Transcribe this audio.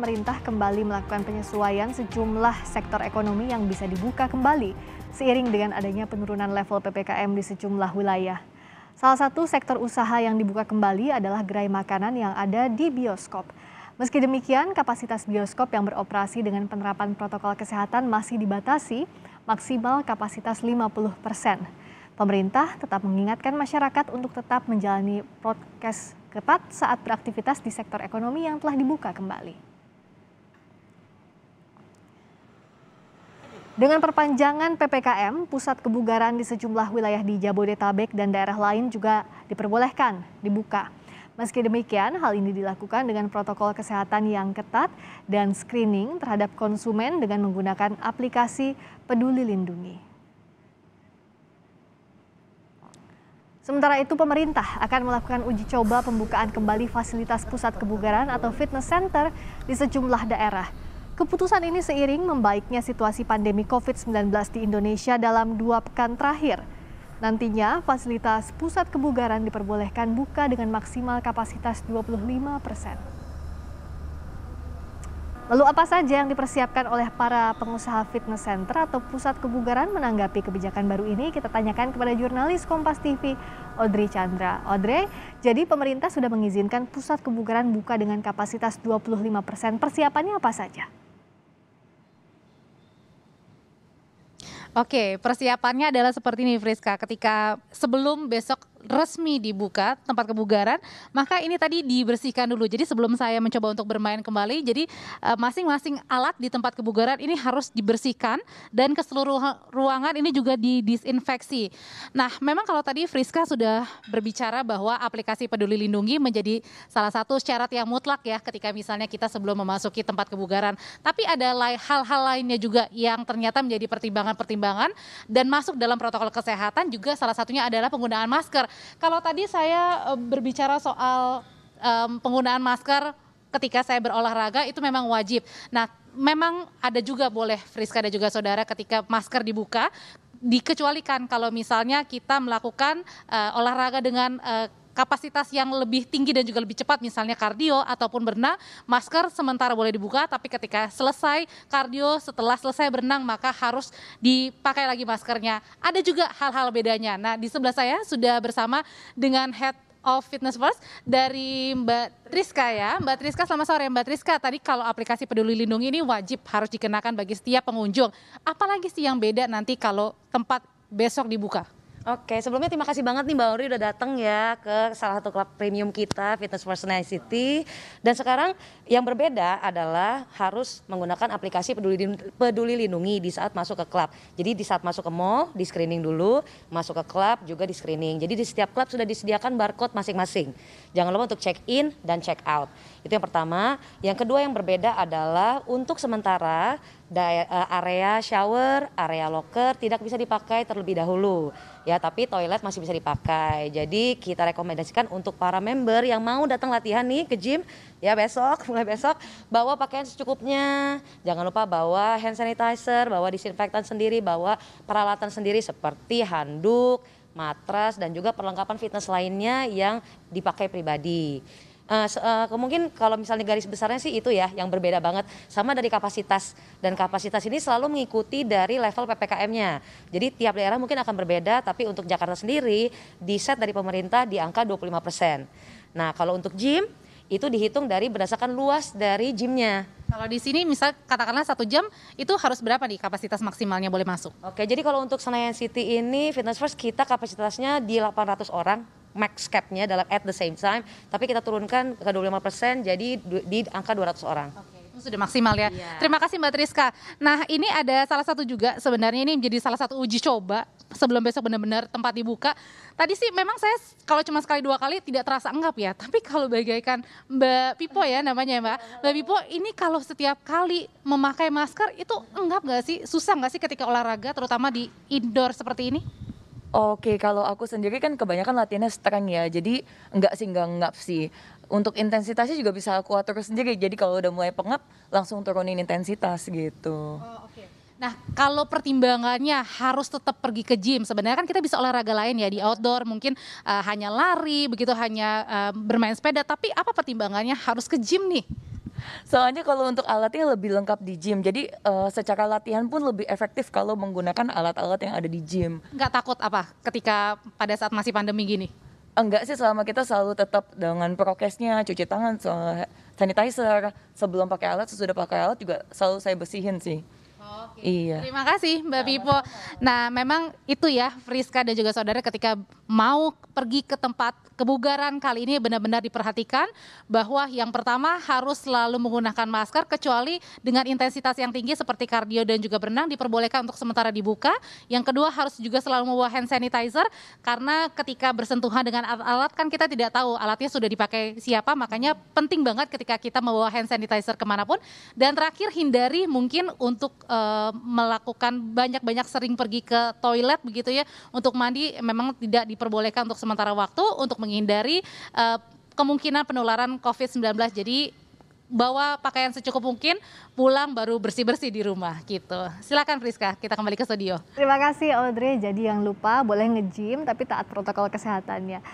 pemerintah kembali melakukan penyesuaian sejumlah sektor ekonomi yang bisa dibuka kembali seiring dengan adanya penurunan level PPKM di sejumlah wilayah. Salah satu sektor usaha yang dibuka kembali adalah gerai makanan yang ada di bioskop. Meski demikian, kapasitas bioskop yang beroperasi dengan penerapan protokol kesehatan masih dibatasi maksimal kapasitas 50 persen. Pemerintah tetap mengingatkan masyarakat untuk tetap menjalani prokes ketat saat beraktivitas di sektor ekonomi yang telah dibuka kembali. Dengan perpanjangan PPKM, pusat kebugaran di sejumlah wilayah di Jabodetabek dan daerah lain juga diperbolehkan dibuka. Meski demikian, hal ini dilakukan dengan protokol kesehatan yang ketat dan screening terhadap konsumen dengan menggunakan aplikasi Peduli Lindungi. Sementara itu pemerintah akan melakukan uji coba pembukaan kembali fasilitas pusat kebugaran atau fitness center di sejumlah daerah. Keputusan ini seiring membaiknya situasi pandemi COVID-19 di Indonesia dalam dua pekan terakhir. Nantinya, fasilitas pusat kebugaran diperbolehkan buka dengan maksimal kapasitas 25 persen. Lalu apa saja yang dipersiapkan oleh para pengusaha fitness center atau pusat kebugaran menanggapi kebijakan baru ini? Kita tanyakan kepada jurnalis Kompas TV, Audrey Chandra. Audrey, jadi pemerintah sudah mengizinkan pusat kebugaran buka dengan kapasitas 25 persen. Persiapannya apa saja? Oke, persiapannya adalah seperti ini Friska, ketika sebelum besok resmi dibuka tempat kebugaran, maka ini tadi dibersihkan dulu. Jadi sebelum saya mencoba untuk bermain kembali, jadi eh, masing-masing uh, alat di tempat kebugaran ini harus dibersihkan dan keseluruhan ruangan ini juga didisinfeksi. Nah, memang kalau tadi Friska sudah berbicara bahwa aplikasi Peduli Lindungi menjadi salah satu syarat yang mutlak ya ketika misalnya kita sebelum memasuki tempat kebugaran. Tapi ada hal-hal lainnya juga yang ternyata menjadi pertimbangan-pertimbangan dan masuk dalam protokol kesehatan juga salah satunya adalah penggunaan masker kalau tadi saya eh, berbicara soal um, penggunaan masker ketika saya berolahraga itu memang wajib. Nah, memang ada juga boleh Friska dan juga saudara ketika masker dibuka dikecualikan kalau misalnya kita melakukan uh, olahraga dengan uh, kapasitas yang lebih tinggi dan juga lebih cepat misalnya kardio ataupun berenang, masker sementara boleh dibuka tapi ketika selesai kardio setelah selesai berenang maka harus dipakai lagi maskernya. Ada juga hal-hal bedanya. Nah, di sebelah saya sudah bersama dengan head of Fitness First dari Mbak Triska ya. Mbak Triska selamat sore Mbak Triska. Tadi kalau aplikasi peduli lindungi ini wajib harus dikenakan bagi setiap pengunjung. Apalagi sih yang beda nanti kalau tempat besok dibuka? Oke, sebelumnya terima kasih banget nih Mbak Ori udah datang ya ke salah satu klub premium kita, Fitness Personality. Dan sekarang yang berbeda adalah harus menggunakan aplikasi peduli, peduli lindungi di saat masuk ke klub. Jadi di saat masuk ke mall, di screening dulu, masuk ke klub juga di screening. Jadi di setiap klub sudah disediakan barcode masing-masing. Jangan lupa untuk check-in dan check-out. Itu yang pertama. Yang kedua yang berbeda adalah untuk sementara eh, area shower, area locker tidak bisa dipakai terlebih dahulu ya tapi toilet masih bisa dipakai. Jadi kita rekomendasikan untuk para member yang mau datang latihan nih ke gym ya besok mulai besok bawa pakaian secukupnya. Jangan lupa bawa hand sanitizer, bawa disinfektan sendiri, bawa peralatan sendiri seperti handuk, matras dan juga perlengkapan fitness lainnya yang dipakai pribadi. Uh, uh, mungkin kalau misalnya garis besarnya sih itu ya yang berbeda banget sama dari kapasitas dan kapasitas ini selalu mengikuti dari level PPKM-nya. Jadi tiap daerah mungkin akan berbeda tapi untuk Jakarta sendiri di set dari pemerintah di angka 25%. Nah, kalau untuk gym itu dihitung dari berdasarkan luas dari gymnya. Kalau di sini misal katakanlah satu jam itu harus berapa nih kapasitas maksimalnya boleh masuk? Oke, jadi kalau untuk Senayan City ini Fitness First kita kapasitasnya di 800 orang max capnya dalam at the same time, tapi kita turunkan ke 25 persen jadi di angka 200 orang. Okay sudah maksimal ya. Iya. Terima kasih Mbak Triska. Nah ini ada salah satu juga sebenarnya ini menjadi salah satu uji coba sebelum besok benar-benar tempat dibuka. Tadi sih memang saya kalau cuma sekali dua kali tidak terasa enggak ya. Tapi kalau bagaikan Mbak Pipo ya namanya Mbak. Mbak Pipo ini kalau setiap kali memakai masker itu enggak nggak sih? Susah nggak sih ketika olahraga terutama di indoor seperti ini? Oke, kalau aku sendiri kan kebanyakan latihannya strength ya, jadi enggak sih enggak ngap sih. Untuk intensitasnya juga bisa aku atur sendiri, jadi kalau udah mulai pengap langsung turunin intensitas gitu. Oh, oke. Okay. Nah, kalau pertimbangannya harus tetap pergi ke gym, sebenarnya kan kita bisa olahraga lain ya di outdoor, mungkin uh, hanya lari, begitu hanya uh, bermain sepeda, tapi apa pertimbangannya harus ke gym nih? Soalnya kalau untuk alatnya lebih lengkap di gym. Jadi uh, secara latihan pun lebih efektif kalau menggunakan alat-alat yang ada di gym. Enggak takut apa ketika pada saat masih pandemi gini? Enggak sih selama kita selalu tetap dengan prokesnya, cuci tangan, sanitizer, sebelum pakai alat, sesudah pakai alat juga selalu saya bersihin sih. Oke. Iya. Terima kasih Mbak Pipo. Nah, memang itu ya Friska dan juga saudara ketika mau pergi ke tempat kebugaran kali ini benar-benar diperhatikan bahwa yang pertama harus selalu menggunakan masker kecuali dengan intensitas yang tinggi seperti kardio dan juga berenang diperbolehkan untuk sementara dibuka. Yang kedua harus juga selalu membawa hand sanitizer karena ketika bersentuhan dengan alat-alat kan kita tidak tahu alatnya sudah dipakai siapa makanya penting banget ketika kita membawa hand sanitizer kemanapun. Dan terakhir hindari mungkin untuk uh, melakukan banyak-banyak sering pergi ke toilet begitu ya untuk mandi memang tidak diperbolehkan untuk sementara waktu untuk menghindari uh, kemungkinan penularan COVID-19. Jadi bawa pakaian secukup mungkin, pulang baru bersih-bersih di rumah gitu. Silakan Friska, kita kembali ke studio. Terima kasih Audrey. Jadi yang lupa boleh nge-gym tapi taat protokol kesehatannya.